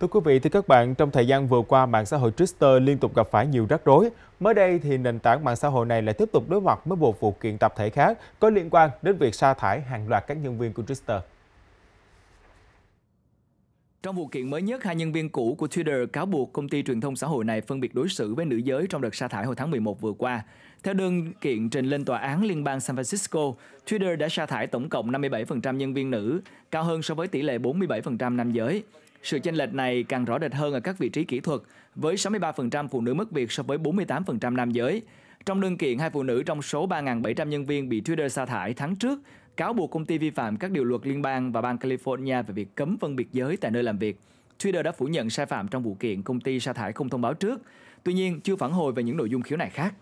Thưa quý vị, thưa các bạn, trong thời gian vừa qua, mạng xã hội Twitter liên tục gặp phải nhiều rắc rối. Mới đây thì nền tảng mạng xã hội này lại tiếp tục đối mặt với một vụ kiện tập thể khác có liên quan đến việc sa thải hàng loạt các nhân viên của Twitter. Trong vụ kiện mới nhất, hai nhân viên cũ của Twitter cáo buộc công ty truyền thông xã hội này phân biệt đối xử với nữ giới trong đợt sa thải hồi tháng 11 vừa qua. Theo đơn kiện trình lên tòa án liên bang San Francisco, Twitter đã sa thải tổng cộng 57% nhân viên nữ, cao hơn so với tỷ lệ 47% nam giới. Sự chênh lệch này càng rõ rệt hơn ở các vị trí kỹ thuật, với 63% phụ nữ mất việc so với 48% nam giới. Trong đơn kiện, hai phụ nữ trong số 3.700 nhân viên bị Twitter sa thải tháng trước cáo buộc công ty vi phạm các điều luật liên bang và bang California về việc cấm phân biệt giới tại nơi làm việc. Twitter đã phủ nhận sai phạm trong vụ kiện công ty sa thải không thông báo trước, tuy nhiên chưa phản hồi về những nội dung khiếu nại khác.